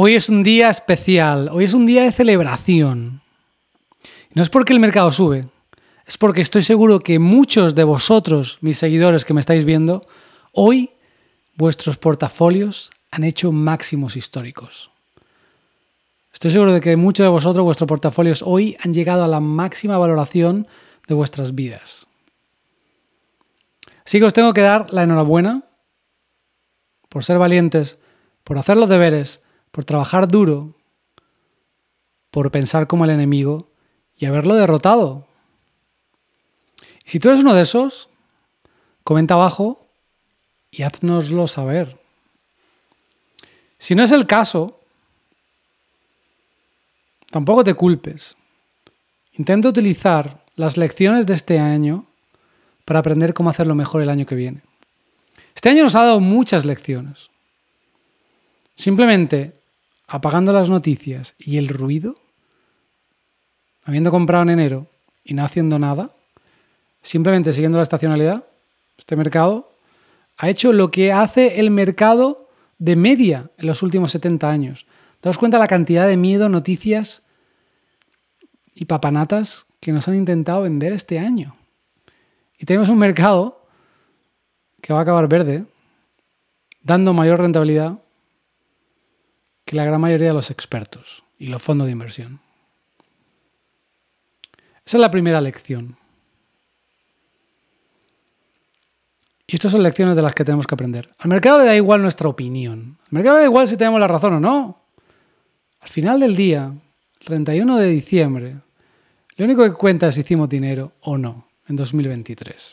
Hoy es un día especial, hoy es un día de celebración. No es porque el mercado sube, es porque estoy seguro que muchos de vosotros, mis seguidores que me estáis viendo, hoy vuestros portafolios han hecho máximos históricos. Estoy seguro de que muchos de vosotros, vuestros portafolios hoy han llegado a la máxima valoración de vuestras vidas. Así que os tengo que dar la enhorabuena por ser valientes, por hacer los deberes, por trabajar duro, por pensar como el enemigo y haberlo derrotado. si tú eres uno de esos, comenta abajo y haznoslo saber. Si no es el caso, tampoco te culpes. Intenta utilizar las lecciones de este año para aprender cómo hacerlo mejor el año que viene. Este año nos ha dado muchas lecciones. Simplemente apagando las noticias y el ruido, habiendo comprado en enero y no haciendo nada, simplemente siguiendo la estacionalidad, este mercado ha hecho lo que hace el mercado de media en los últimos 70 años. Daos cuenta la cantidad de miedo, noticias y papanatas que nos han intentado vender este año. Y tenemos un mercado que va a acabar verde, dando mayor rentabilidad que la gran mayoría de los expertos y los fondos de inversión. Esa es la primera lección. Y estas son lecciones de las que tenemos que aprender. Al mercado le da igual nuestra opinión. Al mercado le da igual si tenemos la razón o no. Al final del día, el 31 de diciembre, lo único que cuenta es si hicimos dinero o no en 2023.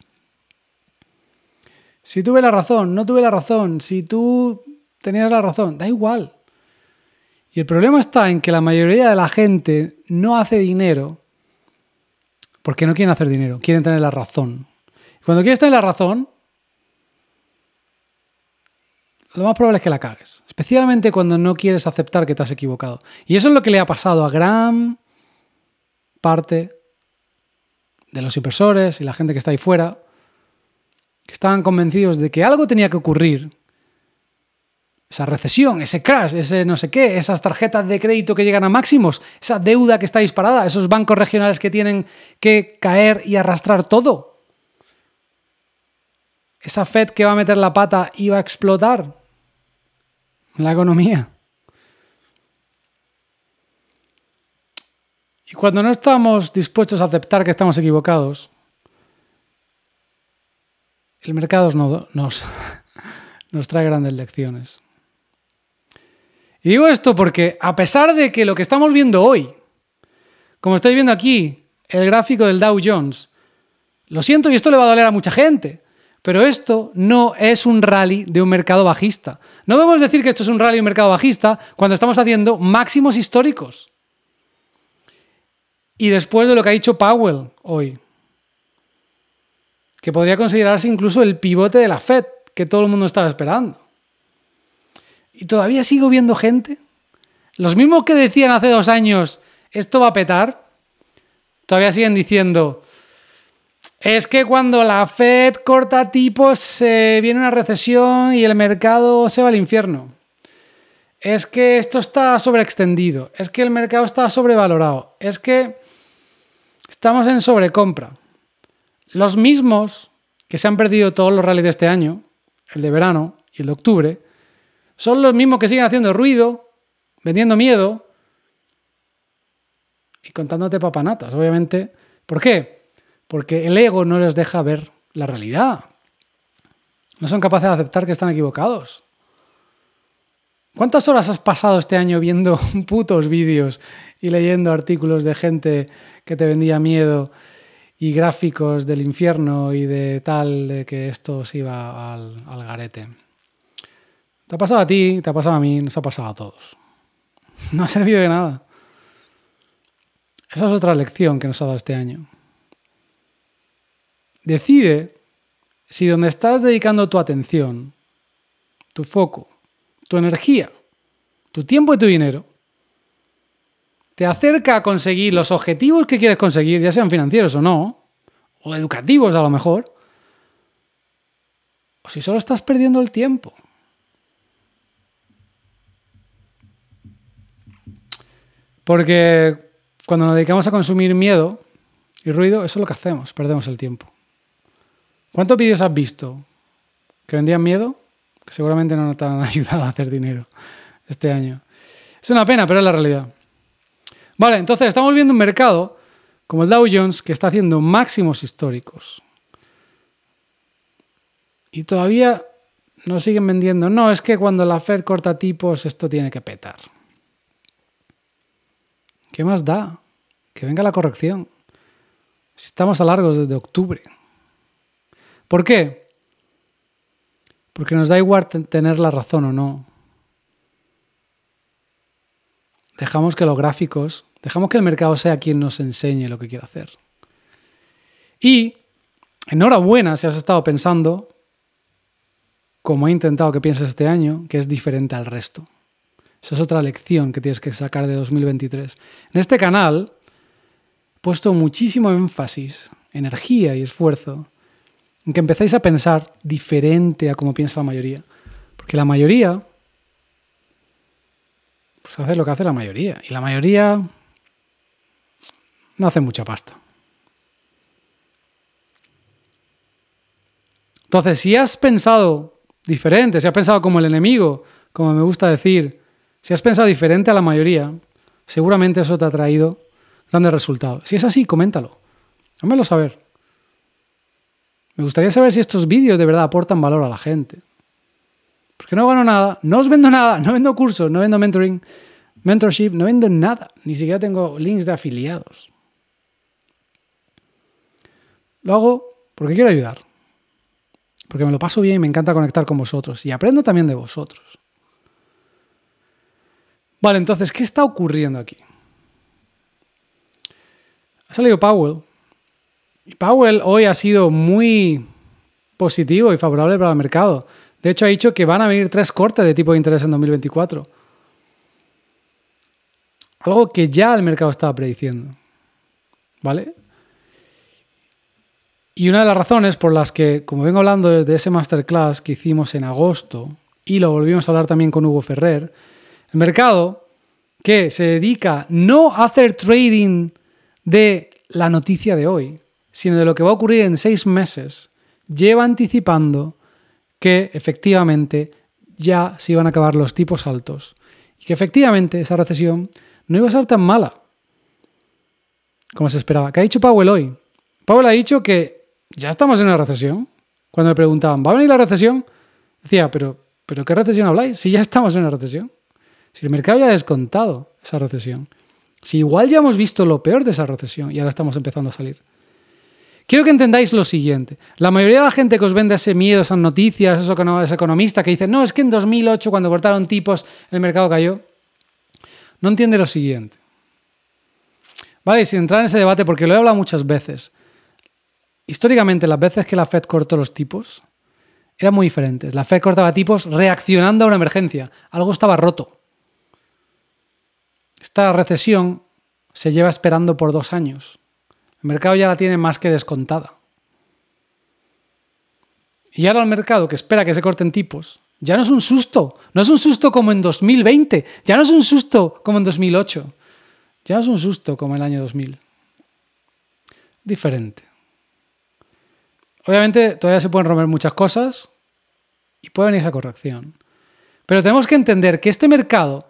Si tuve la razón, no tuve la razón, si tú tenías la razón, da igual. Y el problema está en que la mayoría de la gente no hace dinero porque no quieren hacer dinero, quieren tener la razón. Cuando quieres tener la razón, lo más probable es que la cagues, especialmente cuando no quieres aceptar que te has equivocado. Y eso es lo que le ha pasado a gran parte de los impresores y la gente que está ahí fuera, que estaban convencidos de que algo tenía que ocurrir esa recesión, ese crash, ese no sé qué, esas tarjetas de crédito que llegan a máximos, esa deuda que está disparada, esos bancos regionales que tienen que caer y arrastrar todo. Esa Fed que va a meter la pata y va a explotar la economía. Y cuando no estamos dispuestos a aceptar que estamos equivocados, el mercado nos, nos, nos trae grandes lecciones. Y digo esto porque a pesar de que lo que estamos viendo hoy, como estáis viendo aquí, el gráfico del Dow Jones, lo siento y esto le va a doler a mucha gente, pero esto no es un rally de un mercado bajista. No podemos decir que esto es un rally de un mercado bajista cuando estamos haciendo máximos históricos. Y después de lo que ha dicho Powell hoy, que podría considerarse incluso el pivote de la Fed, que todo el mundo estaba esperando. Y todavía sigo viendo gente. Los mismos que decían hace dos años, esto va a petar, todavía siguen diciendo, es que cuando la Fed corta tipos se viene una recesión y el mercado se va al infierno. Es que esto está sobreextendido, es que el mercado está sobrevalorado, es que estamos en sobrecompra. Los mismos que se han perdido todos los rallies de este año, el de verano y el de octubre, son los mismos que siguen haciendo ruido, vendiendo miedo y contándote papanatas, obviamente. ¿Por qué? Porque el ego no les deja ver la realidad. No son capaces de aceptar que están equivocados. ¿Cuántas horas has pasado este año viendo putos vídeos y leyendo artículos de gente que te vendía miedo y gráficos del infierno y de tal, de que esto se iba al, al garete? Te ha pasado a ti, te ha pasado a mí, nos ha pasado a todos. No ha servido de nada. Esa es otra lección que nos ha dado este año. Decide si donde estás dedicando tu atención, tu foco, tu energía, tu tiempo y tu dinero, te acerca a conseguir los objetivos que quieres conseguir, ya sean financieros o no, o educativos a lo mejor, o si solo estás perdiendo el tiempo. Porque cuando nos dedicamos a consumir miedo y ruido, eso es lo que hacemos, perdemos el tiempo. ¿Cuántos vídeos has visto que vendían miedo? Que seguramente no nos han ayudado a hacer dinero este año. Es una pena, pero es la realidad. Vale, entonces estamos viendo un mercado como el Dow Jones que está haciendo máximos históricos. Y todavía nos siguen vendiendo. No, es que cuando la Fed corta tipos, esto tiene que petar. ¿Qué más da? Que venga la corrección. Si estamos a largos desde octubre. ¿Por qué? Porque nos da igual tener la razón o no. Dejamos que los gráficos, dejamos que el mercado sea quien nos enseñe lo que quiere hacer. Y enhorabuena si has estado pensando, como he intentado que pienses este año, que es diferente al resto. Esa es otra lección que tienes que sacar de 2023. En este canal he puesto muchísimo énfasis, energía y esfuerzo en que empecéis a pensar diferente a como piensa la mayoría. Porque la mayoría pues hace lo que hace la mayoría. Y la mayoría no hace mucha pasta. Entonces, si has pensado diferente, si has pensado como el enemigo, como me gusta decir, si has pensado diferente a la mayoría, seguramente eso te ha traído grandes resultados. Si es así, coméntalo. Hámelo saber. Me gustaría saber si estos vídeos de verdad aportan valor a la gente. Porque no gano nada, no os vendo nada, no vendo cursos, no vendo mentoring, mentorship, no vendo nada. Ni siquiera tengo links de afiliados. Lo hago porque quiero ayudar. Porque me lo paso bien y me encanta conectar con vosotros. Y aprendo también de vosotros. Vale, entonces, ¿qué está ocurriendo aquí? Ha salido Powell. Y Powell hoy ha sido muy positivo y favorable para el mercado. De hecho, ha dicho que van a venir tres cortes de tipo de interés en 2024. Algo que ya el mercado estaba prediciendo. ¿Vale? Y una de las razones por las que, como vengo hablando de ese masterclass que hicimos en agosto, y lo volvimos a hablar también con Hugo Ferrer, el mercado que se dedica no a hacer trading de la noticia de hoy, sino de lo que va a ocurrir en seis meses, lleva anticipando que efectivamente ya se iban a acabar los tipos altos y que efectivamente esa recesión no iba a ser tan mala como se esperaba. ¿Qué ha dicho Powell hoy? Powell ha dicho que ya estamos en una recesión. Cuando le preguntaban, ¿va a venir la recesión? Decía, pero, pero ¿qué recesión habláis? Si ya estamos en una recesión. Si el mercado ya ha descontado esa recesión. Si igual ya hemos visto lo peor de esa recesión y ahora estamos empezando a salir. Quiero que entendáis lo siguiente. La mayoría de la gente que os vende ese miedo, esas noticias, ese economista que dice no, es que en 2008 cuando cortaron tipos el mercado cayó, no entiende lo siguiente. Vale, sin entrar en ese debate, porque lo he hablado muchas veces, históricamente las veces que la Fed cortó los tipos eran muy diferentes. La Fed cortaba tipos reaccionando a una emergencia. Algo estaba roto. Esta recesión se lleva esperando por dos años. El mercado ya la tiene más que descontada. Y ahora el mercado que espera que se corten tipos, ya no es un susto, no es un susto como en 2020, ya no es un susto como en 2008, ya no es un susto como el año 2000. Diferente. Obviamente todavía se pueden romper muchas cosas y puede venir esa corrección. Pero tenemos que entender que este mercado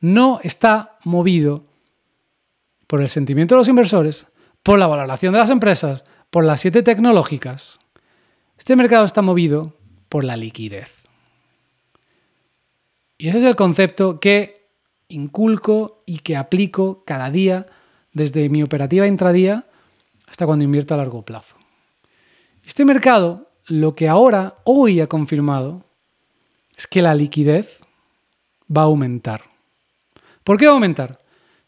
no está movido por el sentimiento de los inversores, por la valoración de las empresas, por las siete tecnológicas. Este mercado está movido por la liquidez. Y ese es el concepto que inculco y que aplico cada día desde mi operativa intradía hasta cuando invierto a largo plazo. Este mercado, lo que ahora, hoy ha confirmado, es que la liquidez va a aumentar. ¿Por qué va a aumentar?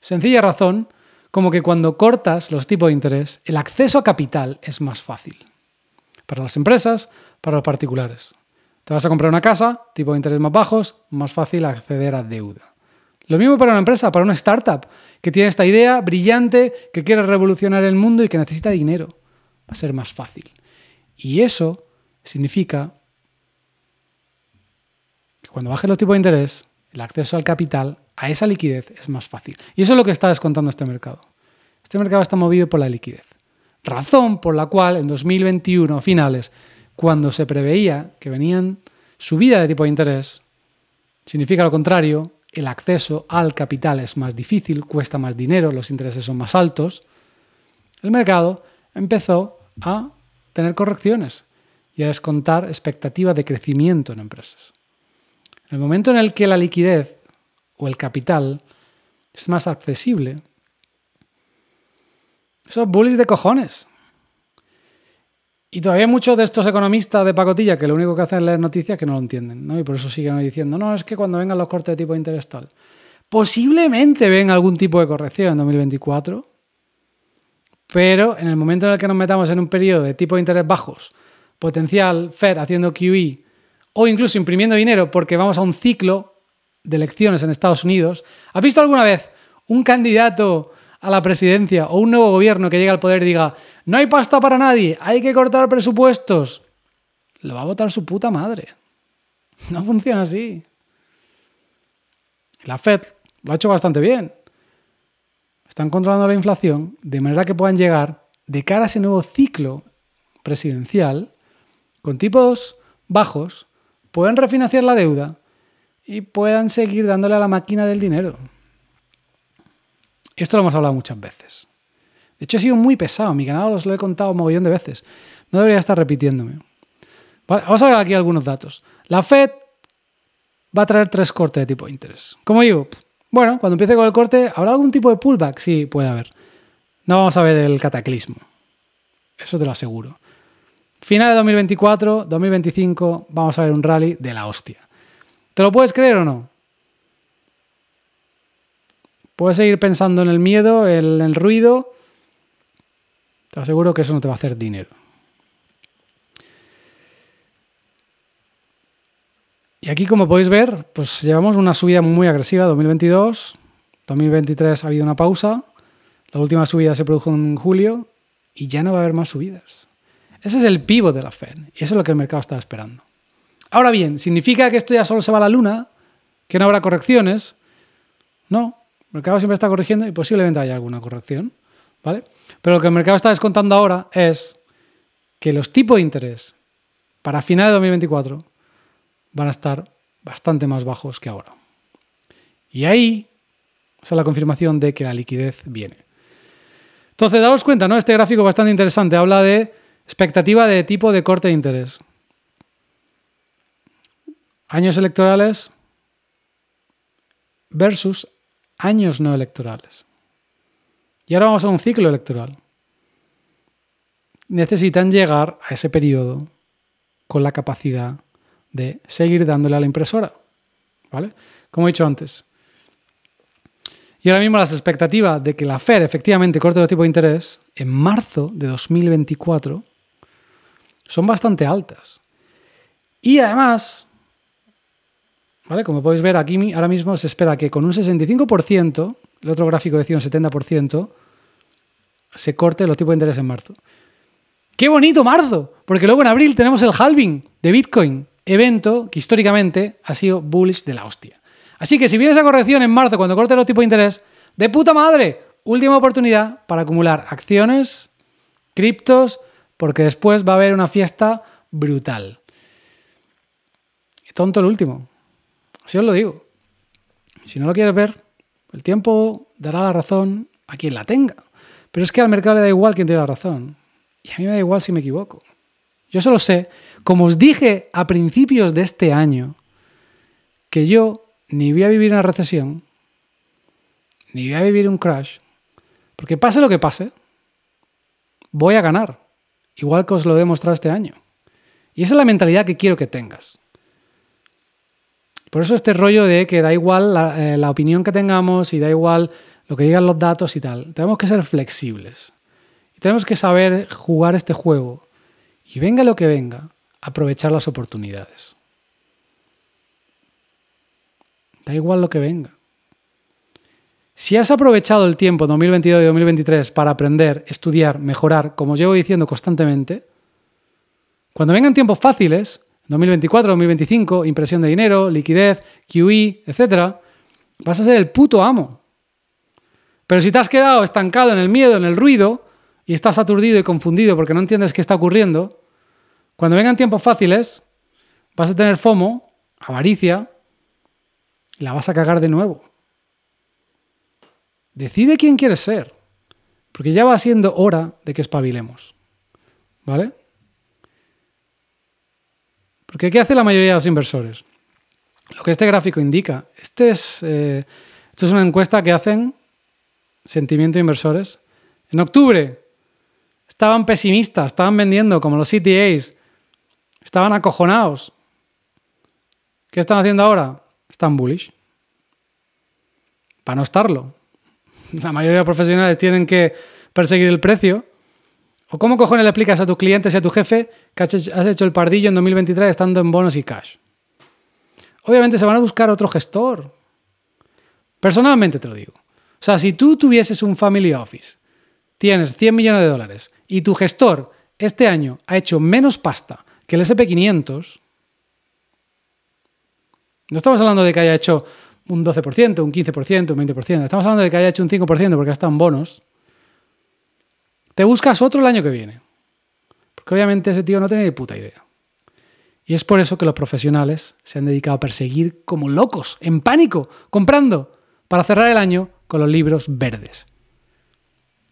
Sencilla razón, como que cuando cortas los tipos de interés, el acceso a capital es más fácil. Para las empresas, para los particulares. Te vas a comprar una casa, tipo de interés más bajos, más fácil acceder a deuda. Lo mismo para una empresa, para una startup, que tiene esta idea brillante, que quiere revolucionar el mundo y que necesita dinero. Va a ser más fácil. Y eso significa que cuando bajes los tipos de interés, el acceso al capital, a esa liquidez, es más fácil. Y eso es lo que está descontando este mercado. Este mercado está movido por la liquidez. Razón por la cual en 2021, finales, cuando se preveía que venían subida de tipo de interés, significa lo contrario, el acceso al capital es más difícil, cuesta más dinero, los intereses son más altos, el mercado empezó a tener correcciones y a descontar expectativas de crecimiento en empresas. En el momento en el que la liquidez o el capital es más accesible, esos bullies de cojones. Y todavía hay muchos de estos economistas de pacotilla que lo único que hacen es leer noticias que no lo entienden, ¿no? Y por eso siguen diciendo, no, es que cuando vengan los cortes de tipo de interés tal, posiblemente ven algún tipo de corrección en 2024, pero en el momento en el que nos metamos en un periodo de tipo de interés bajos, potencial Fed haciendo QE o incluso imprimiendo dinero porque vamos a un ciclo de elecciones en Estados Unidos. ¿Has visto alguna vez un candidato a la presidencia o un nuevo gobierno que llega al poder y diga, no hay pasta para nadie, hay que cortar presupuestos? Lo va a votar su puta madre. No funciona así. La Fed lo ha hecho bastante bien. Están controlando la inflación de manera que puedan llegar de cara a ese nuevo ciclo presidencial con tipos bajos pueden refinanciar la deuda y puedan seguir dándole a la máquina del dinero. Esto lo hemos hablado muchas veces. De hecho, ha sido muy pesado. Mi canal os lo he contado un mogollón de veces. No debería estar repitiéndome. Vamos a ver aquí algunos datos. La Fed va a traer tres cortes de tipo interés. Como digo, bueno, cuando empiece con el corte, ¿habrá algún tipo de pullback? Sí, puede haber. No vamos a ver el cataclismo. Eso te lo aseguro. Final de 2024, 2025, vamos a ver un rally de la hostia. ¿Te lo puedes creer o no? Puedes seguir pensando en el miedo, en el, ruido. Te aseguro que eso no te va a hacer dinero. Y aquí, como podéis ver, pues llevamos una subida muy agresiva 2022. 2023 ha habido una pausa. La última subida se produjo en julio y ya no va a haber más subidas. Ese es el pivo de la Fed y eso es lo que el mercado está esperando. Ahora bien, ¿significa que esto ya solo se va a la luna? ¿Que no habrá correcciones? No, el mercado siempre está corrigiendo y posiblemente haya alguna corrección. ¿vale? Pero lo que el mercado está descontando ahora es que los tipos de interés para finales de 2024 van a estar bastante más bajos que ahora. Y ahí es la confirmación de que la liquidez viene. Entonces, daos cuenta, ¿no? Este gráfico bastante interesante habla de Expectativa de tipo de corte de interés. Años electorales versus años no electorales. Y ahora vamos a un ciclo electoral. Necesitan llegar a ese periodo con la capacidad de seguir dándole a la impresora. ¿Vale? Como he dicho antes. Y ahora mismo las expectativas de que la FED e efectivamente corte los tipos de interés en marzo de 2024 son bastante altas. Y además, ¿vale? Como podéis ver aquí, ahora mismo se espera que con un 65%, el otro gráfico decía un 70%, se corte los tipos de interés en marzo. ¡Qué bonito marzo! Porque luego en abril tenemos el halving de Bitcoin, evento que históricamente ha sido bullish de la hostia. Así que si viene esa corrección en marzo cuando corte los tipos de interés, de puta madre, última oportunidad para acumular acciones, criptos, porque después va a haber una fiesta brutal. Y Tonto el último. Así os lo digo. Si no lo quieres ver, el tiempo dará la razón a quien la tenga. Pero es que al mercado le da igual quien tiene la razón. Y a mí me da igual si me equivoco. Yo solo sé, como os dije a principios de este año, que yo ni voy a vivir una recesión, ni voy a vivir un crash, porque pase lo que pase, voy a ganar igual que os lo he demostrado este año. Y esa es la mentalidad que quiero que tengas. Por eso este rollo de que da igual la, eh, la opinión que tengamos y da igual lo que digan los datos y tal. Tenemos que ser flexibles. Y tenemos que saber jugar este juego. Y venga lo que venga, aprovechar las oportunidades. Da igual lo que venga. Si has aprovechado el tiempo 2022 y 2023 para aprender, estudiar, mejorar, como llevo diciendo constantemente, cuando vengan tiempos fáciles, 2024, 2025, impresión de dinero, liquidez, QE, etc., vas a ser el puto amo. Pero si te has quedado estancado en el miedo, en el ruido, y estás aturdido y confundido porque no entiendes qué está ocurriendo, cuando vengan tiempos fáciles, vas a tener FOMO, avaricia, y la vas a cagar de nuevo. Decide quién quiere ser, porque ya va siendo hora de que espabilemos. ¿Vale? Porque ¿qué hace la mayoría de los inversores? Lo que este gráfico indica, este es, eh, esto es una encuesta que hacen Sentimiento de Inversores. En octubre estaban pesimistas, estaban vendiendo como los CTAs, estaban acojonados. ¿Qué están haciendo ahora? Están bullish. Para no estarlo. la mayoría de profesionales tienen que perseguir el precio. ¿O cómo cojones le explicas a tus clientes y a tu jefe que has hecho, has hecho el pardillo en 2023 estando en bonos y cash? Obviamente se van a buscar otro gestor. Personalmente te lo digo. O sea, si tú tuvieses un family office, tienes 100 millones de dólares y tu gestor este año ha hecho menos pasta que el SP500, no estamos hablando de que haya hecho un 12%, un 15%, un 20%. Estamos hablando de que haya hecho un 5% porque ha estado en bonos. Te buscas otro el año que viene. Porque obviamente ese tío no tiene ni puta idea. Y es por eso que los profesionales se han dedicado a perseguir como locos, en pánico, comprando, para cerrar el año con los libros verdes.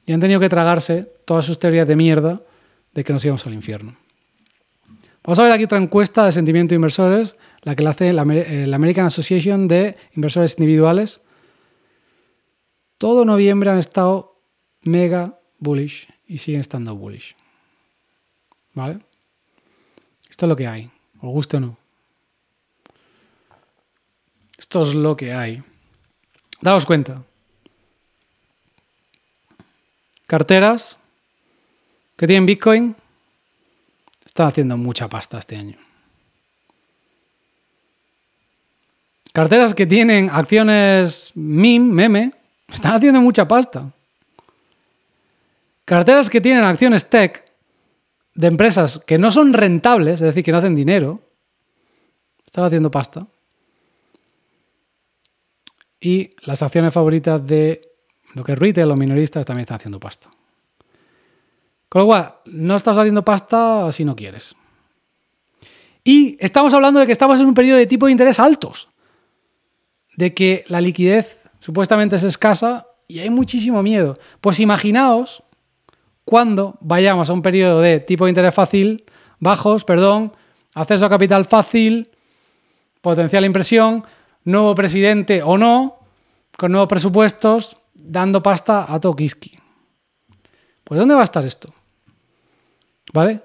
Y han tenido que tragarse todas sus teorías de mierda de que nos íbamos al infierno. Vamos a ver aquí otra encuesta de sentimiento de inversores, la que la hace eh, la, American Association de Inversores Individuales. Todo noviembre han estado mega bullish y siguen estando bullish. ¿Vale? Esto es lo que hay, os guste o no. Esto es lo que hay. Daos cuenta. Carteras que tienen Bitcoin, están haciendo mucha pasta este año. Carteras que tienen acciones meme, meme, están haciendo mucha pasta. Carteras que tienen acciones tech de empresas que no son rentables, es decir, que no hacen dinero, están haciendo pasta. Y las acciones favoritas de lo que es retail los minoristas también están haciendo pasta. Con lo cual, no estás haciendo pasta si no quieres. Y estamos hablando de que estamos en un periodo de tipo de interés altos, de que la liquidez supuestamente es escasa y hay muchísimo miedo. Pues imaginaos cuando vayamos a un periodo de tipo de interés fácil, bajos, perdón, acceso a capital fácil, potencial impresión, nuevo presidente o no, con nuevos presupuestos, dando pasta a Tokiski. Pues ¿dónde va a estar esto? ¿Vale?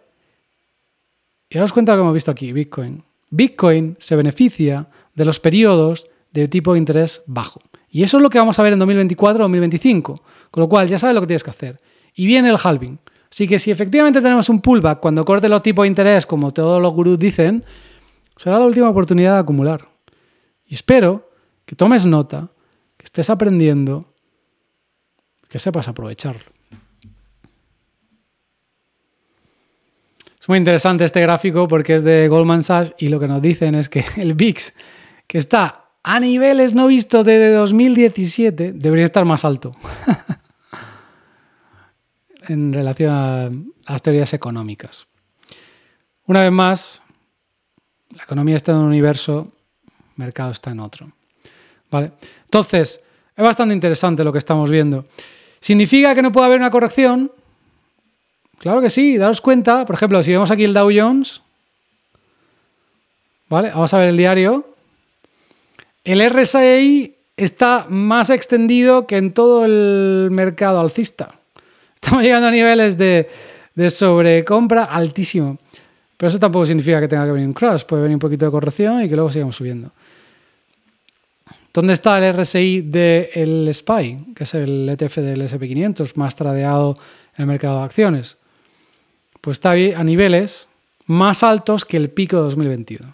Y daos cuenta de lo que hemos visto aquí, Bitcoin. Bitcoin se beneficia de los periodos de tipo de interés bajo. Y eso es lo que vamos a ver en 2024 o 2025. Con lo cual ya sabes lo que tienes que hacer. Y viene el halving. Así que si efectivamente tenemos un pullback cuando corte los tipos de interés, como todos los gurús dicen, será la última oportunidad de acumular. Y espero que tomes nota, que estés aprendiendo, que sepas aprovecharlo. Es muy interesante este gráfico porque es de Goldman Sachs y lo que nos dicen es que el VIX, que está a niveles no vistos desde 2017, debería estar más alto en relación a, las teorías económicas. Una vez más, la economía está en un universo, el mercado está en otro. ¿Vale? Entonces, es bastante interesante lo que estamos viendo. ¿Significa que no puede haber una corrección? Claro que sí, daros cuenta, por ejemplo, si vemos aquí el Dow Jones, ¿vale? Vamos a ver el diario. El RSI está más extendido que en todo el mercado alcista. Estamos llegando a niveles de, sobrecompra altísimo. Pero eso tampoco significa que tenga que venir un crash, puede venir un poquito de corrección y que luego sigamos subiendo. ¿Dónde está el RSI del SPY, que es el ETF del SP500 más tradeado en el mercado de acciones? pues está a niveles más altos que el pico de 2021.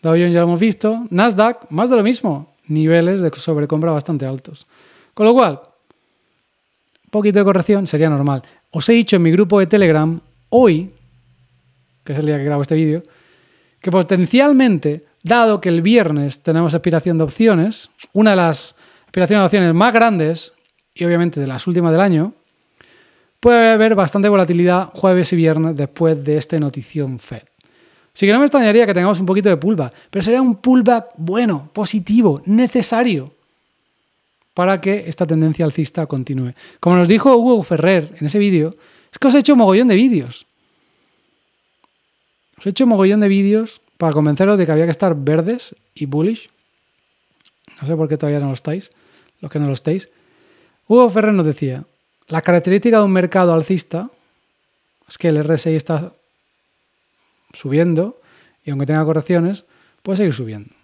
Dow Jones ya lo hemos visto, Nasdaq más de lo mismo, niveles de sobrecompra bastante altos. Con lo cual, un poquito de corrección sería normal. Os he dicho en mi grupo de Telegram hoy, que es el día que grabo este vídeo, que potencialmente, dado que el viernes tenemos aspiración de opciones, una de las aspiraciones de opciones más grandes y obviamente de las últimas del año, puede haber bastante volatilidad jueves y viernes después de este notición Fed. Así que no me extrañaría que tengamos un poquito de pulva, pero sería un pullback bueno, positivo, necesario para que esta tendencia alcista continúe. Como nos dijo Hugo Ferrer en ese vídeo, es que os he hecho un mogollón de vídeos. Os he hecho un mogollón de vídeos para convenceros de que había que estar verdes y bullish. No sé por qué todavía no lo estáis, los que no lo estáis. Hugo Ferrer nos decía, la característica de un mercado alcista es que el RSI está subiendo y aunque tenga correcciones, puede seguir subiendo.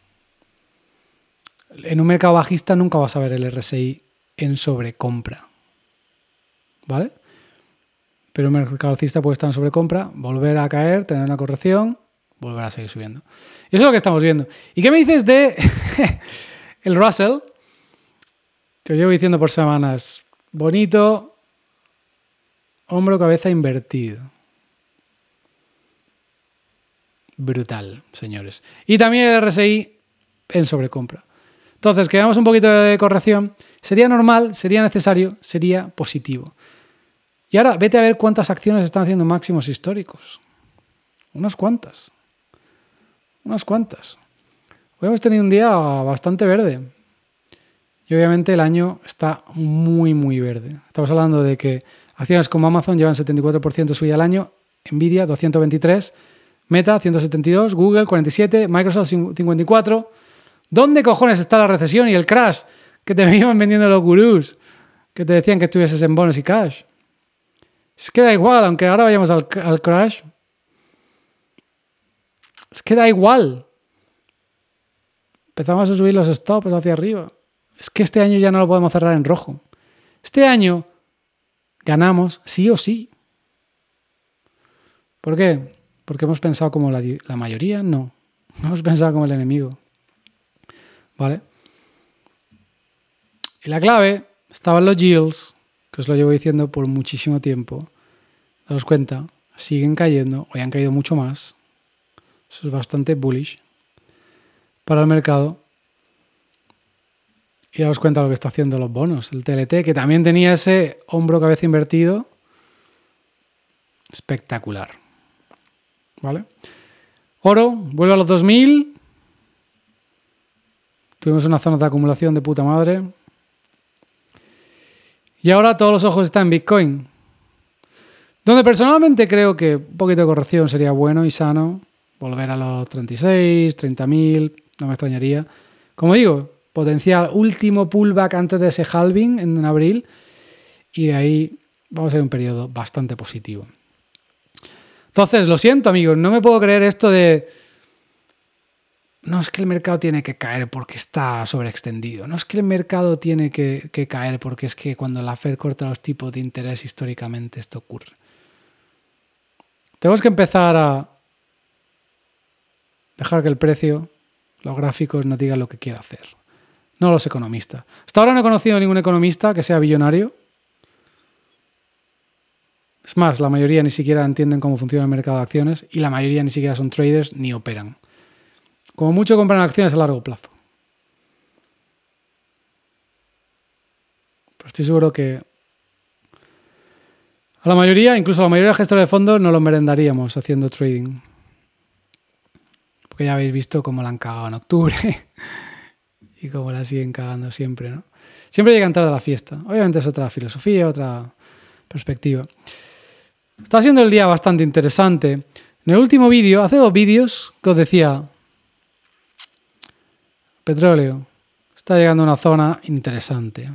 En un mercado bajista nunca vas a ver el RSI en sobrecompra. ¿Vale? Pero un mercado alcista puede estar en sobrecompra, volver a caer, tener una corrección, volver a seguir subiendo. eso es lo que estamos viendo. ¿Y qué me dices de el Russell? Que os llevo diciendo por semanas, Bonito, hombro, cabeza invertido. Brutal, señores. Y también el RSI en sobrecompra. Entonces, quedamos un poquito de corrección, sería normal, sería necesario, sería positivo. Y ahora vete a ver cuántas acciones están haciendo máximos históricos. Unas cuantas. Unas cuantas. Hoy hemos tenido un día bastante verde. Y obviamente el año está muy, muy verde. Estamos hablando de que acciones como Amazon llevan 74% subida al año, Nvidia 223, Meta 172, Google 47, Microsoft 54. ¿Dónde cojones está la recesión y el crash que te venían vendiendo los gurús? Que te decían que estuvieses en bonos y cash. Es que da igual, aunque ahora vayamos al, al crash. Es que da igual. Empezamos a subir los stops hacia arriba es que este año ya no lo podemos cerrar en rojo. Este año ganamos sí o sí. ¿Por qué? Porque hemos pensado como la, mayoría, no. Hemos pensado como el enemigo. ¿Vale? Y la clave estaban los yields, que os lo llevo diciendo por muchísimo tiempo. Daos cuenta, siguen cayendo, hoy han caído mucho más. Eso es bastante bullish para el mercado. Y daos cuenta lo que está haciendo los bonos. El TLT, que también tenía ese hombro-cabeza invertido. Espectacular. ¿Vale? Oro, vuelve a los 2000. Tuvimos una zona de acumulación de puta madre. Y ahora todos los ojos están en Bitcoin. Donde personalmente creo que un poquito de corrección sería bueno y sano. Volver a los 36, 30.000, no me extrañaría. Como digo, potencial último pullback antes de ese halving en abril y de ahí vamos a ver un periodo bastante positivo. Entonces, lo siento amigos, no me puedo creer esto de... No es que el mercado tiene que caer porque está sobreextendido. No es que el mercado tiene que, caer porque es que cuando la Fed corta los tipos de interés históricamente esto ocurre. Tenemos que empezar a dejar que el precio, los gráficos nos digan lo que quiera hacer no los economistas. Hasta ahora no he conocido a ningún economista que sea billonario. Es más, la mayoría ni siquiera entienden cómo funciona el mercado de acciones y la mayoría ni siquiera son traders ni operan. Como mucho compran acciones a largo plazo. Pero estoy seguro que a la mayoría, incluso a la mayoría de gestores de fondos, no los merendaríamos haciendo trading. Porque ya habéis visto cómo la han cagado en octubre. y como la siguen cagando siempre, ¿no? Siempre llegan tarde a la fiesta. Obviamente es otra filosofía, otra perspectiva. Está siendo el día bastante interesante. En el último vídeo, hace dos vídeos, que os decía, petróleo está llegando a una zona interesante.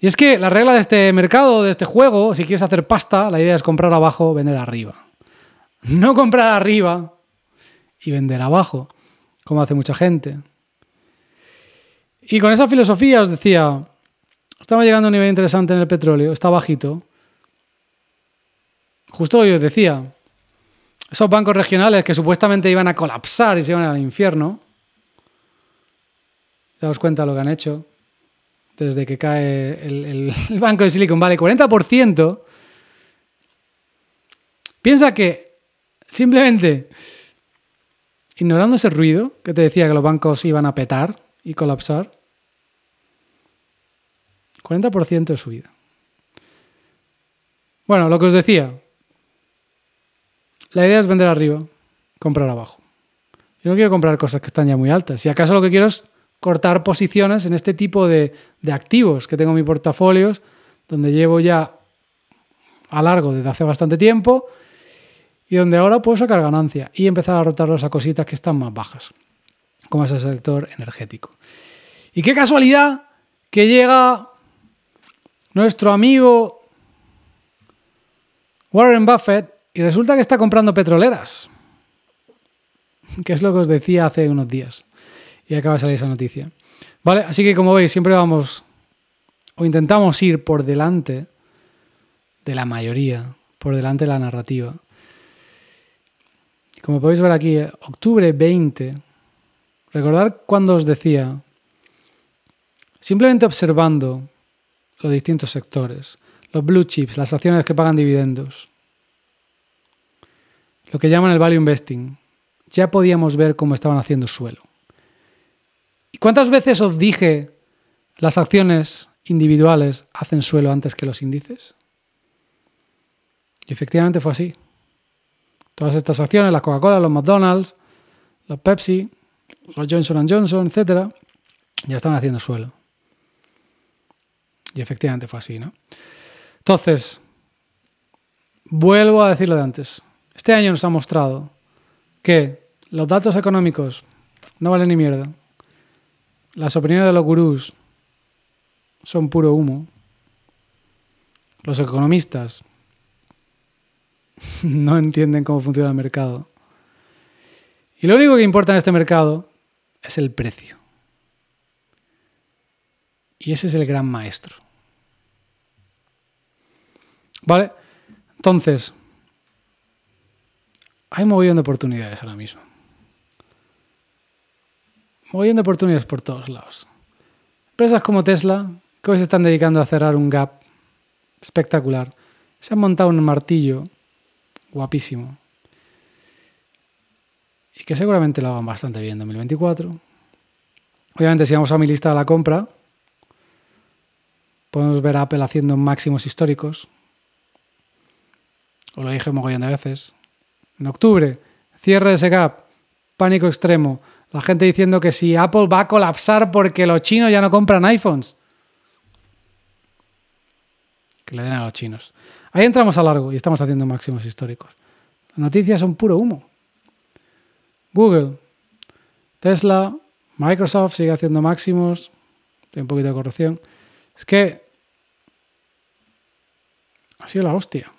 Y es que la regla de este mercado, de este juego, si quieres hacer pasta, la idea es comprar abajo, vender arriba. No comprar arriba y vender abajo, como hace mucha gente. Y con esa filosofía os decía, estamos llegando a un nivel interesante en el petróleo, está bajito. Justo hoy os decía, esos bancos regionales que supuestamente iban a colapsar y se iban al infierno, daos cuenta lo que han hecho desde que cae el, el banco de Silicon Valley, 40%. Piensa que simplemente ignorando ese ruido que te decía que los bancos iban a petar, y colapsar, 40% de subida. Bueno, lo que os decía, la idea es vender arriba, comprar abajo. Yo no quiero comprar cosas que están ya muy altas. Si acaso lo que quiero es cortar posiciones en este tipo de, activos que tengo en mi portafolios, donde llevo ya a largo desde hace bastante tiempo y donde ahora puedo sacar ganancia y empezar a rotarlos a cositas que están más bajas como es el sector energético. Y qué casualidad que llega nuestro amigo Warren Buffett y resulta que está comprando petroleras, que es lo que os decía hace unos días. Y acaba de salir esa noticia. Vale, así que como veis, siempre vamos o intentamos ir por delante de la mayoría, por delante de la narrativa. Como podéis ver aquí, eh, octubre 20 Recordar cuando os decía, simplemente observando los distintos sectores, los blue chips, las acciones que pagan dividendos, lo que llaman el value investing, ya podíamos ver cómo estaban haciendo suelo. ¿Y cuántas veces os dije las acciones individuales hacen suelo antes que los índices? Y efectivamente fue así. Todas estas acciones, las Coca-Cola, los McDonald's, los Pepsi, los Johnson Johnson, etcétera, ya estaban haciendo suelo. Y efectivamente fue así, ¿no? Entonces, vuelvo a decir lo de antes. Este año nos ha mostrado que los datos económicos no valen ni mierda. Las opiniones de los gurús son puro humo. Los economistas no entienden cómo funciona el mercado. Y lo único que importa en este mercado es el precio. Y ese es el gran maestro. ¿Vale? Entonces, hay un de oportunidades ahora mismo. Mogollón de oportunidades por todos lados. Empresas como Tesla, que hoy se están dedicando a cerrar un gap espectacular, se han montado un martillo guapísimo y que seguramente lo hagan bastante bien en 2024. Obviamente, si vamos a mi lista de la compra, podemos ver a Apple haciendo máximos históricos. o lo dije un mogollón de veces. En octubre, cierre de ese gap, pánico extremo. La gente diciendo que si Apple va a colapsar porque los chinos ya no compran iPhones. Que le den a los chinos. Ahí entramos a largo y estamos haciendo máximos históricos. Las noticias son puro humo. Google, Tesla, Microsoft sigue haciendo máximos. Tiene un poquito de corrupción. Es que ha sido la hostia.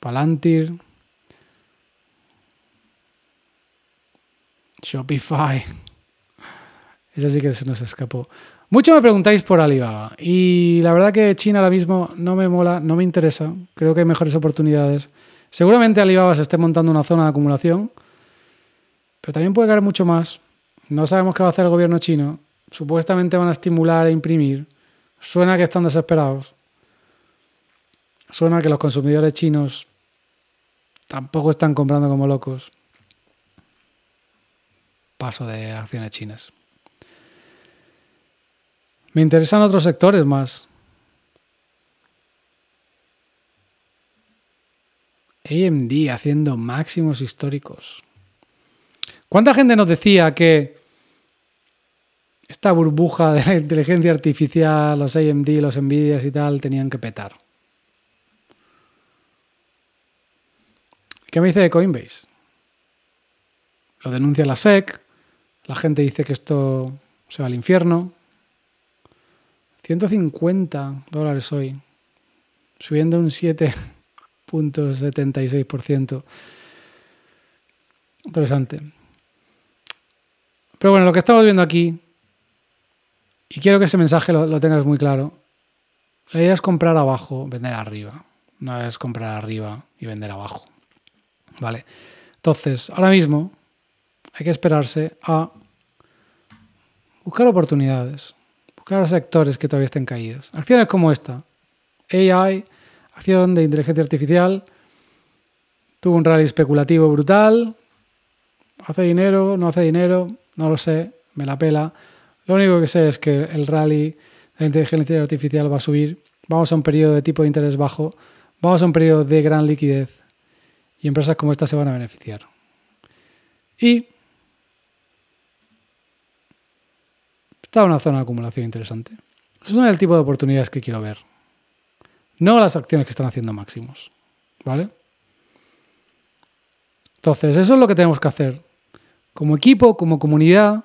Palantir. Shopify. Es sí que se nos escapó. Mucho me preguntáis por Alibaba. Y la verdad que China ahora mismo no me mola, no me interesa. Creo que hay mejores oportunidades. Seguramente Alibaba se esté montando una zona de acumulación, pero también puede caer mucho más. No sabemos qué va a hacer el gobierno chino. Supuestamente van a estimular e imprimir. Suena que están desesperados. Suena que los consumidores chinos tampoco están comprando como locos. Paso de acciones chinas. Me interesan otros sectores más. AMD haciendo máximos históricos. ¿Cuánta gente nos decía que esta burbuja de la inteligencia artificial, los AMD, los Nvidia y tal, tenían que petar? ¿Qué me dice de Coinbase? Lo denuncia la SEC, la gente dice que esto se va al infierno. 150 dólares hoy, subiendo un 7. 0.76%. Interesante. Pero bueno, lo que estamos viendo aquí, y quiero que ese mensaje lo, tengas muy claro, la idea es comprar abajo, vender arriba. No es comprar arriba y vender abajo. Vale. Entonces, ahora mismo hay que esperarse a buscar oportunidades, buscar sectores que todavía estén caídos. Acciones como esta, AI, de inteligencia artificial. Tuvo un rally especulativo brutal. ¿Hace dinero? ¿No hace dinero? No lo sé, me la pela. Lo único que sé es que el rally de inteligencia artificial va a subir. Vamos a un periodo de tipo de interés bajo. Vamos a un periodo de gran liquidez. Y empresas como esta se van a beneficiar. Y está una zona de acumulación interesante. es es el tipo de oportunidades que quiero ver no las acciones que están haciendo máximos. ¿Vale? Entonces, eso es lo que tenemos que hacer. Como equipo, como comunidad,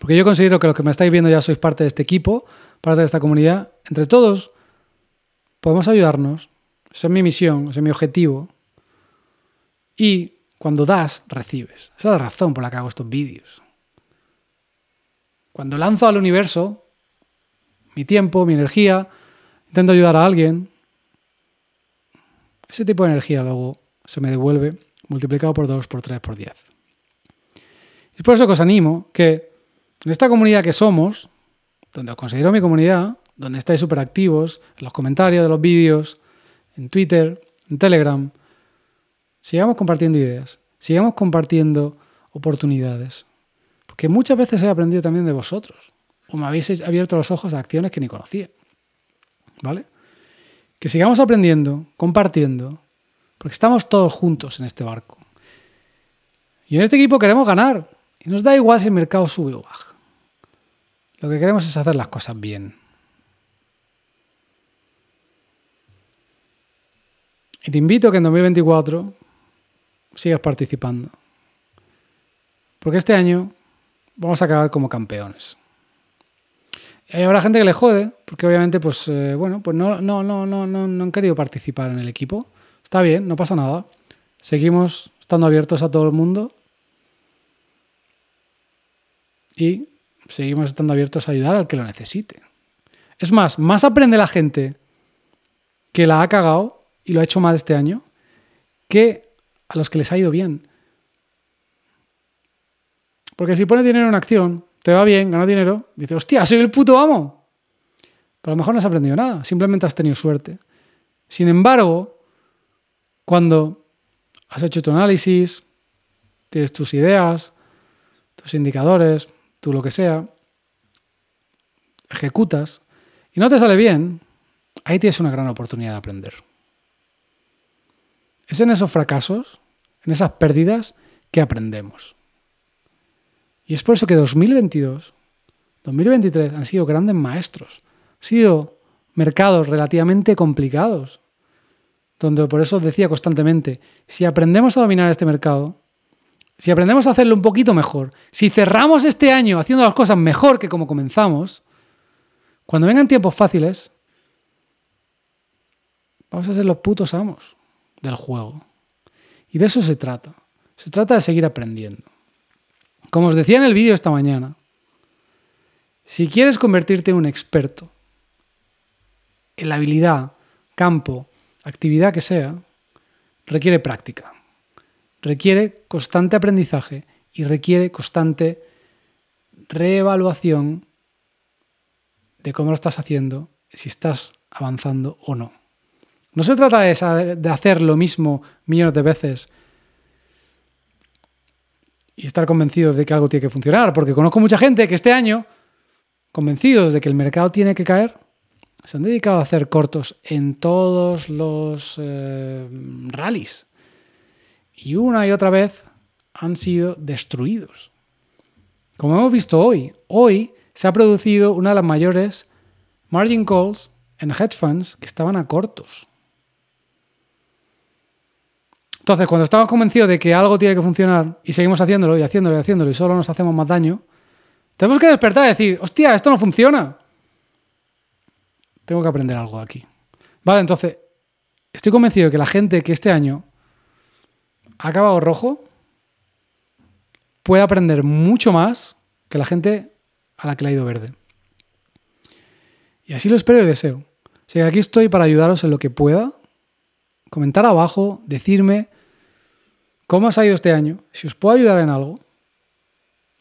porque yo considero que los que me estáis viendo ya sois parte de este equipo, parte de esta comunidad, entre todos podemos ayudarnos. Esa es mi misión, ese es mi objetivo. Y cuando das, recibes. Esa es la razón por la que hago estos vídeos. Cuando lanzo al universo mi tiempo, mi energía, intento ayudar a alguien, ese tipo de energía luego se me devuelve multiplicado por 2, por 3, por 10. Es por eso que os animo que en esta comunidad que somos, donde os considero mi comunidad, donde estáis súper activos, en los comentarios de los vídeos, en Twitter, en Telegram, sigamos compartiendo ideas, sigamos compartiendo oportunidades. Porque muchas veces he aprendido también de vosotros, o me habéis abierto los ojos a acciones que ni conocía. ¿vale? Que sigamos aprendiendo, compartiendo, porque estamos todos juntos en este barco. Y en este equipo queremos ganar. Y nos da igual si el mercado sube o baja. Lo que queremos es hacer las cosas bien. Y te invito a que en 2024 sigas participando. Porque este año vamos a acabar como campeones. Y habrá gente que le jode, porque obviamente, pues, eh, bueno, pues no, no, no, no, no, no han querido participar en el equipo. Está bien, no pasa nada. Seguimos estando abiertos a todo el mundo. Y seguimos estando abiertos a ayudar al que lo necesite. Es más, más aprende la gente que la ha cagado y lo ha hecho mal este año que a los que les ha ido bien. Porque si pone dinero en acción, te va bien, ganas dinero, dices, hostia, soy el puto amo. Pero a lo mejor no has aprendido nada, simplemente has tenido suerte. Sin embargo, cuando has hecho tu análisis, tienes tus ideas, tus indicadores, tú lo que sea, ejecutas y no te sale bien, ahí tienes una gran oportunidad de aprender. Es en esos fracasos, en esas pérdidas, que aprendemos. Y es por eso que 2022, 2023 han sido grandes maestros. Han sido mercados relativamente complicados. Donde por eso decía constantemente, si aprendemos a dominar este mercado, si aprendemos a hacerlo un poquito mejor, si cerramos este año haciendo las cosas mejor que como comenzamos, cuando vengan tiempos fáciles, vamos a ser los putos amos del juego. Y de eso se trata. Se trata de seguir aprendiendo. Como os decía en el vídeo esta mañana, si quieres convertirte en un experto en la habilidad, campo, actividad que sea, requiere práctica, requiere constante aprendizaje y requiere constante reevaluación de cómo lo estás haciendo, si estás avanzando o no. No se trata de hacer lo mismo millones de veces y estar convencidos de que algo tiene que funcionar, porque conozco mucha gente que este año, convencidos de que el mercado tiene que caer, se han dedicado a hacer cortos en todos los eh, rallies. Y una y otra vez han sido destruidos. Como hemos visto hoy, hoy se ha producido una de las mayores margin calls en hedge funds que estaban a cortos. Entonces, cuando estamos convencidos de que algo tiene que funcionar y seguimos haciéndolo y haciéndolo y haciéndolo y solo nos hacemos más daño, tenemos que despertar y decir, hostia, esto no funciona. Tengo que aprender algo aquí. Vale, entonces, estoy convencido de que la gente que este año ha acabado rojo puede aprender mucho más que la gente a la que le ha ido verde. Y así lo espero y deseo. Así aquí estoy para ayudaros en lo que pueda. Comentar abajo, decirme cómo ha ido este año, si os puedo ayudar en algo.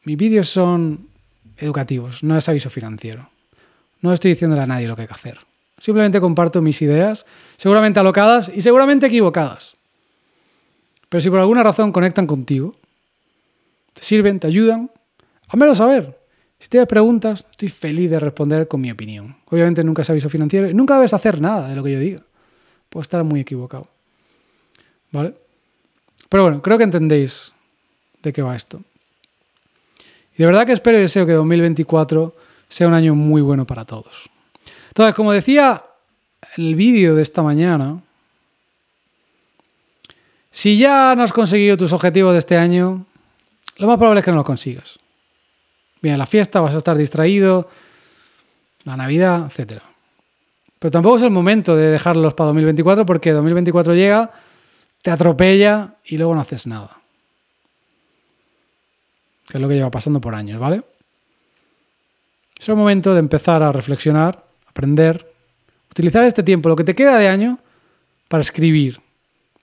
Mis vídeos son educativos, no es aviso financiero. No estoy diciéndole a nadie lo que hay que hacer. Simplemente comparto mis ideas, seguramente alocadas y seguramente equivocadas. Pero si por alguna razón conectan contigo, te sirven, te ayudan, házmelo saber. Si tienes preguntas, estoy feliz de responder con mi opinión. Obviamente nunca es aviso financiero y nunca debes hacer nada de lo que yo diga. Puedo estar muy equivocado. ¿Vale? Pero bueno, creo que entendéis de qué va esto. Y de verdad que espero y deseo que 2024 sea un año muy bueno para todos. Entonces, como decía el vídeo de esta mañana, si ya no has conseguido tus objetivos de este año, lo más probable es que no lo consigas. Bien, la fiesta vas a estar distraído, la Navidad, etc. Pero tampoco es el momento de dejarlos para 2024 porque 2024 llega te atropella y luego no haces nada. Que es lo que lleva pasando por años, ¿vale? Es el momento de empezar a reflexionar, aprender, utilizar este tiempo, lo que te queda de año, para escribir,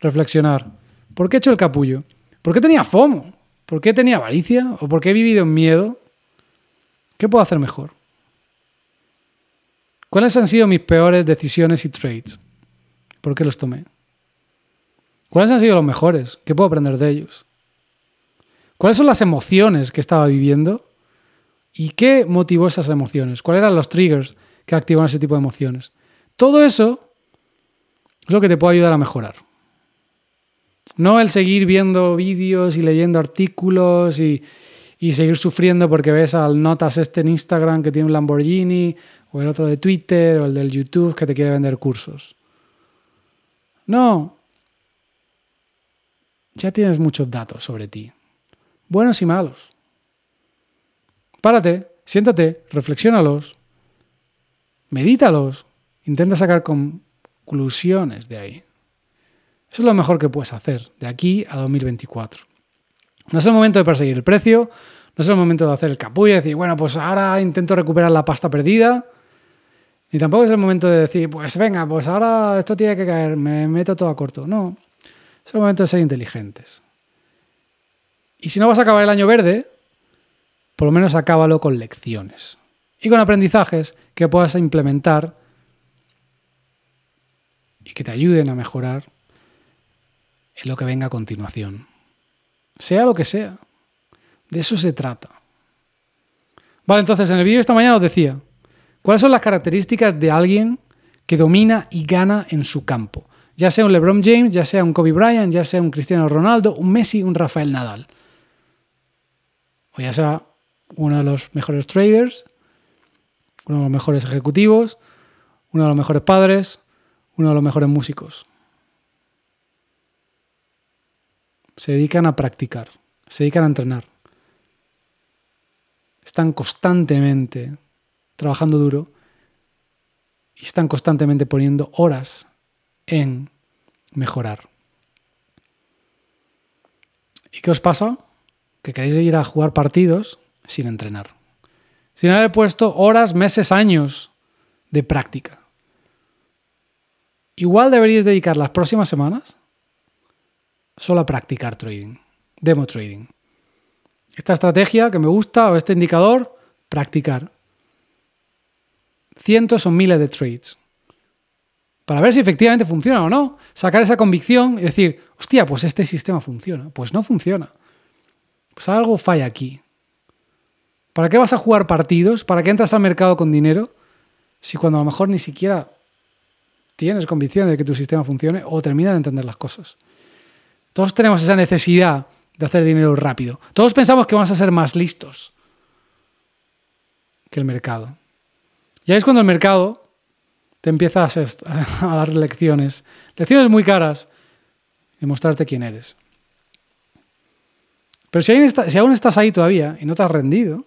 reflexionar. ¿Por qué he hecho el capullo? ¿Por qué tenía FOMO? ¿Por qué tenía avaricia? ¿O por qué he vivido en miedo? ¿Qué puedo hacer mejor? ¿Cuáles han sido mis peores decisiones y trades? ¿Por qué los tomé? ¿Cuáles han sido los mejores? ¿Qué puedo aprender de ellos? ¿Cuáles son las emociones que estaba viviendo? ¿Y qué motivó esas emociones? ¿Cuáles eran los triggers que activaron ese tipo de emociones? Todo eso es lo que te puede ayudar a mejorar. No el seguir viendo vídeos y leyendo artículos y, y seguir sufriendo porque ves al notas este en Instagram que tiene un Lamborghini, o el otro de Twitter, o el del YouTube que te quiere vender cursos. No, ya tienes muchos datos sobre ti, buenos y malos. Párate, siéntate, reflexiónalos, medítalos, intenta sacar conclusiones de ahí. Eso es lo mejor que puedes hacer de aquí a 2024. No es el momento de perseguir el precio, no es el momento de hacer el capullo y decir, bueno, pues ahora intento recuperar la pasta perdida. Ni tampoco es el momento de decir, pues venga, pues ahora esto tiene que caer, me meto todo a corto. No, es el momento de ser inteligentes. Y si no vas a acabar el año verde, por lo menos acábalo con lecciones y con aprendizajes que puedas implementar y que te ayuden a mejorar en lo que venga a continuación. Sea lo que sea. De eso se trata. Vale, entonces en el vídeo de esta mañana os decía, ¿cuáles son las características de alguien que domina y gana en su campo? Ya sea un LeBron James, ya sea un Kobe Bryant, ya sea un Cristiano Ronaldo, un Messi, un Rafael Nadal. O ya sea uno de los mejores traders, uno de los mejores ejecutivos, uno de los mejores padres, uno de los mejores músicos. Se dedican a practicar, se dedican a entrenar. Están constantemente trabajando duro y están constantemente poniendo horas en mejorar. ¿Y qué os pasa? Que queréis ir a jugar partidos sin entrenar. Sin haber puesto horas, meses, años de práctica. Igual deberíais dedicar las próximas semanas solo a practicar trading, demo trading. Esta estrategia que me gusta o este indicador, practicar. Cientos o miles de trades para ver si efectivamente funciona o no. Sacar esa convicción y decir, hostia, pues este sistema funciona, pues no funciona. Pues algo falla aquí. ¿Para qué vas a jugar partidos? ¿Para qué entras al mercado con dinero? Si cuando a lo mejor ni siquiera tienes convicción de que tu sistema funcione o termina de entender las cosas. Todos tenemos esa necesidad de hacer dinero rápido. Todos pensamos que vamos a ser más listos que el mercado. Y es cuando el mercado te empiezas a dar lecciones, lecciones muy caras, de mostrarte quién eres. Pero si, si aún estás ahí todavía y no te has rendido,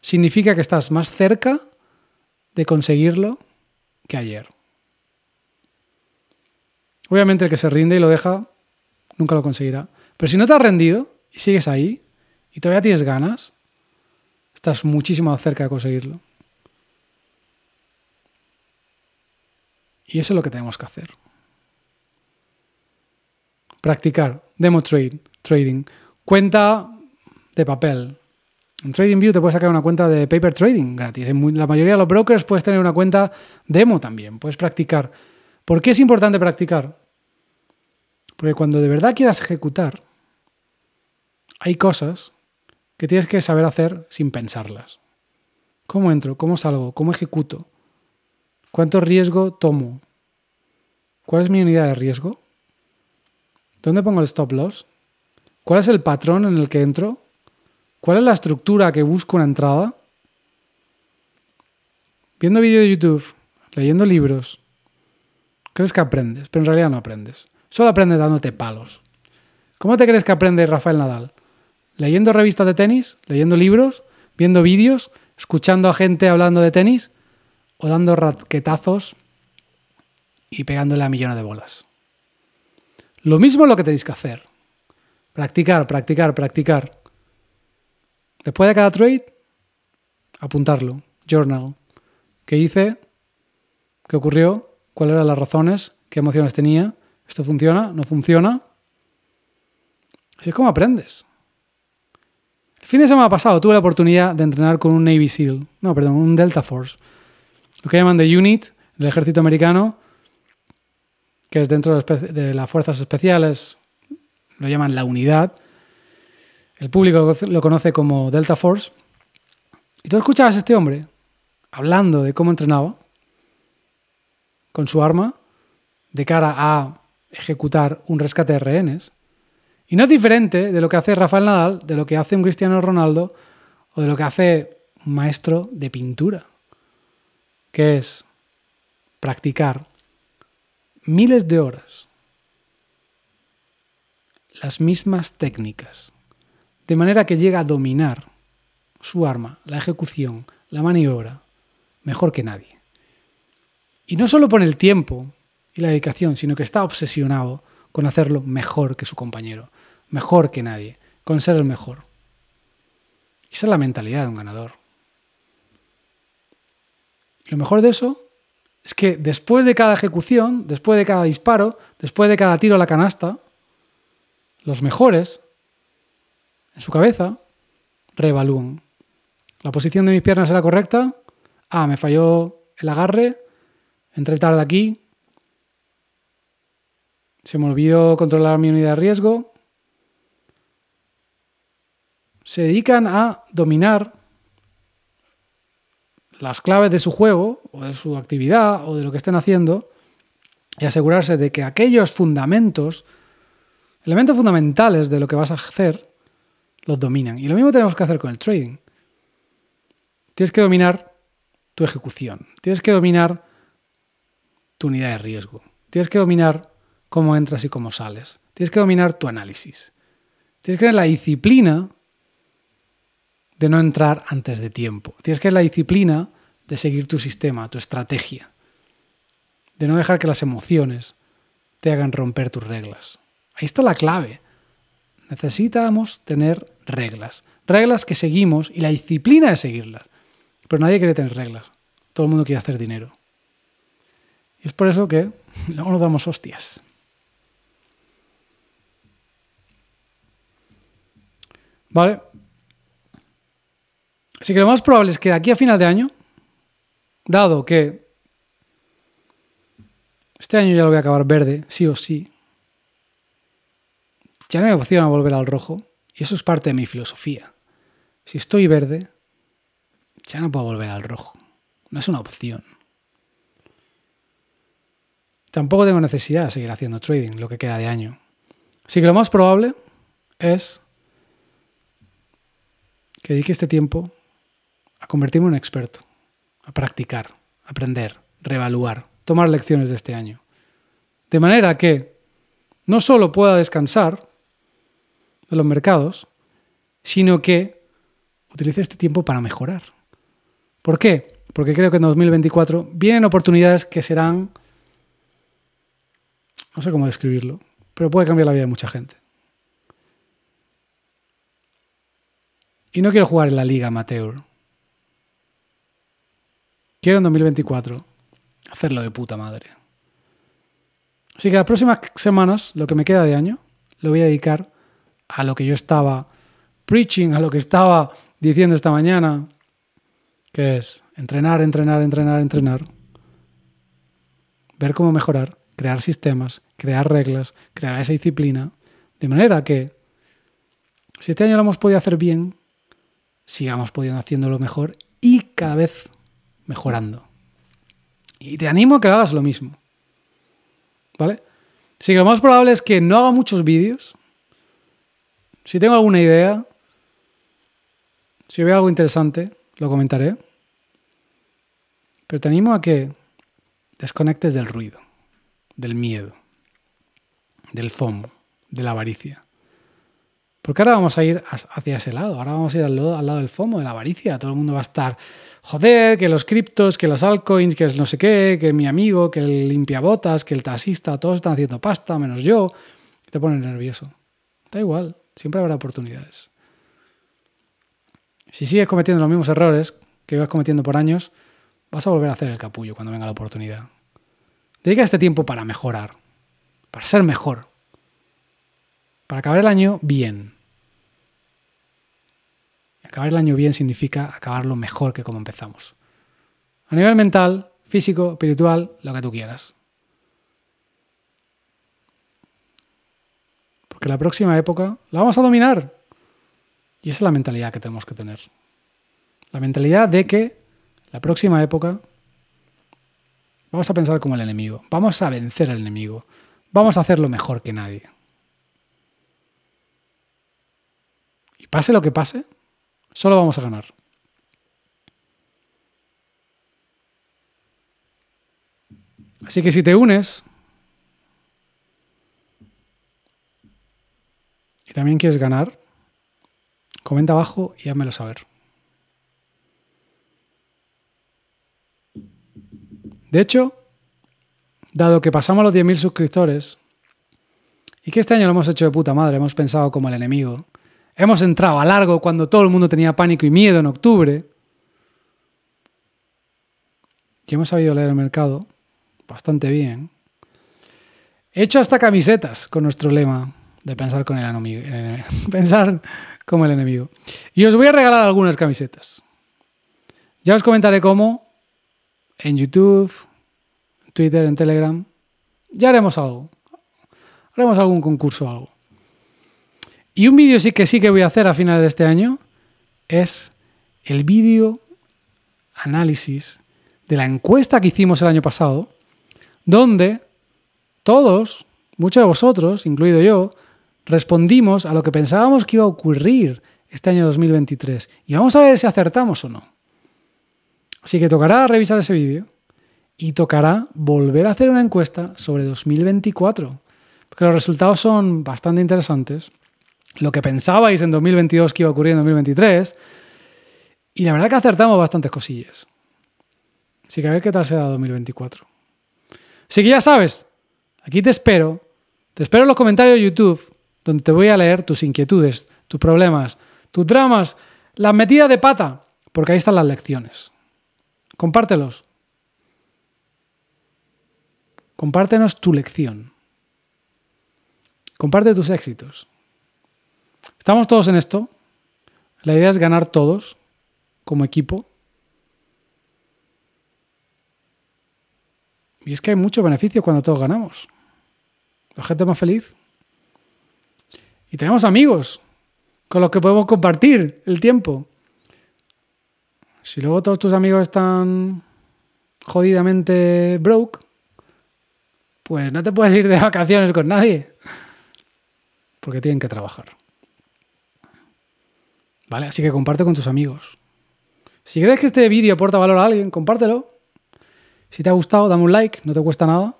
significa que estás más cerca de conseguirlo que ayer. Obviamente el que se rinde y lo deja, nunca lo conseguirá. Pero si no te has rendido y sigues ahí y todavía tienes ganas, estás muchísimo más cerca de conseguirlo. Y eso es lo que tenemos que hacer. Practicar, demo trading. Cuenta de papel. En TradingView te puedes sacar una cuenta de paper trading gratis. En la mayoría de los brokers puedes tener una cuenta demo también, puedes practicar. ¿Por qué es importante practicar? Porque cuando de verdad quieras ejecutar, hay cosas que tienes que saber hacer sin pensarlas. ¿Cómo entro? ¿Cómo salgo? ¿Cómo ejecuto? ¿Cuánto riesgo tomo? ¿Cuál es mi unidad de riesgo? ¿Dónde pongo el stop loss? ¿Cuál es el patrón en el que entro? ¿Cuál es la estructura que busco una entrada? Viendo vídeos de YouTube, leyendo libros, crees que aprendes, pero en realidad no aprendes. Solo aprendes dándote palos. ¿Cómo te crees que aprende Rafael Nadal? ¿Leyendo revistas de tenis? ¿Leyendo libros? ¿Viendo vídeos? ¿Escuchando a gente hablando de tenis? o dando raquetazos y pegándole a millones de bolas. Lo mismo es lo que tenéis que hacer. Practicar, practicar, practicar. Después de cada trade, apuntarlo. Journal. ¿Qué hice? ¿Qué ocurrió? ¿Cuáles eran las razones? ¿Qué emociones tenía? ¿Esto funciona? ¿No funciona? Así es como aprendes. El fin de semana pasado tuve la oportunidad de entrenar con un Navy SEAL, no, perdón, un Delta Force, lo que llaman The unit, el ejército americano, que es dentro de las fuerzas especiales, lo llaman la unidad. El público lo conoce como Delta Force. Y tú escuchabas a este hombre hablando de cómo entrenaba con su arma de cara a ejecutar un rescate de rehenes. Y no es diferente de lo que hace Rafael Nadal, de lo que hace un Cristiano Ronaldo o de lo que hace un maestro de pintura que es practicar miles de horas las mismas técnicas, de manera que llega a dominar su arma, la ejecución, la maniobra, mejor que nadie. Y no solo pone el tiempo y la dedicación, sino que está obsesionado con hacerlo mejor que su compañero, mejor que nadie, con ser el mejor. esa es la mentalidad de un ganador. Lo mejor de eso es que después de cada ejecución, después de cada disparo, después de cada tiro a la canasta, los mejores, en su cabeza, reevalúan. La posición de mis piernas era correcta. Ah, me falló el agarre. Entré tarde aquí. Se me olvidó controlar mi unidad de riesgo. Se dedican a dominar las claves de su juego o de su actividad o de lo que estén haciendo y asegurarse de que aquellos fundamentos, elementos fundamentales de lo que vas a hacer, los dominan. Y lo mismo tenemos que hacer con el trading. Tienes que dominar tu ejecución, tienes que dominar tu unidad de riesgo, tienes que dominar cómo entras y cómo sales, tienes que dominar tu análisis, tienes que tener la disciplina de no entrar antes de tiempo. Tienes que la disciplina de seguir tu sistema, tu estrategia, de no dejar que las emociones te hagan romper tus reglas. Ahí está la clave. Necesitamos tener reglas, reglas que seguimos y la disciplina de seguirlas. Pero nadie quiere tener reglas, todo el mundo quiere hacer dinero. Y es por eso que luego nos damos hostias. Vale, Así que lo más probable es que de aquí a final de año, dado que este año ya lo voy a acabar verde, sí o sí, ya no hay opción a volver al rojo. Y eso es parte de mi filosofía. Si estoy verde, ya no puedo volver al rojo. No es una opción. Tampoco tengo necesidad de seguir haciendo trading lo que queda de año. Así que lo más probable es que dedique este tiempo a convertirme en un experto, a practicar, aprender, reevaluar, tomar lecciones de este año. De manera que no solo pueda descansar de los mercados, sino que utilice este tiempo para mejorar. ¿Por qué? Porque creo que en 2024 vienen oportunidades que serán, no sé cómo describirlo, pero puede cambiar la vida de mucha gente. Y no quiero jugar en la liga amateur. Quiero en 2024 hacerlo de puta madre. Así que las próximas semanas, lo que me queda de año, lo voy a dedicar a lo que yo estaba preaching, a lo que estaba diciendo esta mañana, que es entrenar, entrenar, entrenar, entrenar, ver cómo mejorar, crear sistemas, crear reglas, crear esa disciplina, de manera que si este año lo hemos podido hacer bien, sigamos pudiendo haciéndolo mejor y cada vez mejorando. Y te animo a que hagas lo mismo. ¿Vale? Así lo más probable es que no haga muchos vídeos. Si tengo alguna idea, si veo algo interesante, lo comentaré. Pero te animo a que desconectes del ruido, del miedo, del FOMO, de la avaricia. Porque ahora vamos a ir hacia ese lado, ahora vamos a ir al lado, del FOMO, de la avaricia. Todo el mundo va a estar, joder, que los criptos, que las altcoins, que no sé qué, que mi amigo, que el limpiabotas, que el taxista, todos están haciendo pasta, menos yo. Te pone nervioso. Da igual, siempre habrá oportunidades. Si sigues cometiendo los mismos errores que ibas cometiendo por años, vas a volver a hacer el capullo cuando venga la oportunidad. Dedica este tiempo para mejorar, para ser mejor, para acabar el año bien. Acabar el año bien significa acabarlo mejor que como empezamos. A nivel mental, físico, espiritual, lo que tú quieras. Porque la próxima época la vamos a dominar. Y esa es la mentalidad que tenemos que tener. La mentalidad de que la próxima época vamos a pensar como el enemigo. Vamos a vencer al enemigo. Vamos a hacerlo mejor que nadie. Pase lo que pase, solo vamos a ganar. Así que si te unes y también quieres ganar, comenta abajo y házmelo saber. De hecho, dado que pasamos los 10.000 suscriptores y que este año lo hemos hecho de puta madre, hemos pensado como el enemigo, Hemos entrado a largo cuando todo el mundo tenía pánico y miedo en octubre. Y hemos sabido leer el mercado bastante bien. He hecho hasta camisetas con nuestro lema de pensar, con el eh, pensar como el enemigo. Y os voy a regalar algunas camisetas. Ya os comentaré cómo en YouTube, Twitter, en Telegram. Ya haremos algo. Haremos algún concurso o algo. Y un vídeo sí que sí que voy a hacer a finales de este año es el vídeo análisis de la encuesta que hicimos el año pasado, donde todos, muchos de vosotros, incluido yo, respondimos a lo que pensábamos que iba a ocurrir este año 2023. Y vamos a ver si acertamos o no. Así que tocará revisar ese vídeo y tocará volver a hacer una encuesta sobre 2024, porque los resultados son bastante interesantes lo que pensabais en 2022 que iba a ocurrir en 2023. Y la verdad que acertamos bastantes cosillas. Así que a ver qué tal será 2024. Así que ya sabes, aquí te espero. Te espero en los comentarios de YouTube, donde te voy a leer tus inquietudes, tus problemas, tus dramas, las metidas de pata, porque ahí están las lecciones. Compártelos. Compártenos tu lección. Comparte tus éxitos. Estamos todos en esto. La idea es ganar todos como equipo. Y es que hay mucho beneficio cuando todos ganamos. La gente más feliz. Y tenemos amigos con los que podemos compartir el tiempo. Si luego todos tus amigos están jodidamente broke, pues no te puedes ir de vacaciones con nadie. Porque tienen que trabajar. Así que comparte con tus amigos. Si crees que este vídeo aporta valor a alguien, compártelo. Si te ha gustado, dame un like, no te cuesta nada.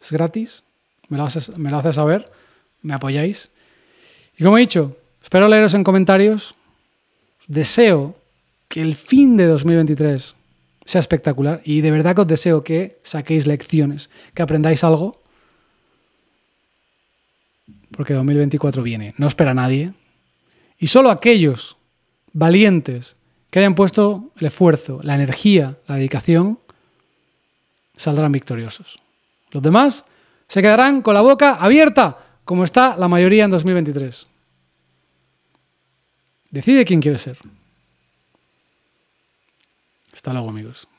Es gratis. Me lo haces, me saber. Me apoyáis. Y como he dicho, espero leeros en comentarios. Deseo que el fin de 2023 sea espectacular y de verdad que os deseo que saquéis lecciones, que aprendáis algo. Porque 2024 viene, no espera nadie, y solo aquellos valientes que hayan puesto el esfuerzo, la energía, la dedicación, saldrán victoriosos. Los demás se quedarán con la boca abierta, como está la mayoría en 2023. Decide quién quiere ser. Hasta luego, amigos.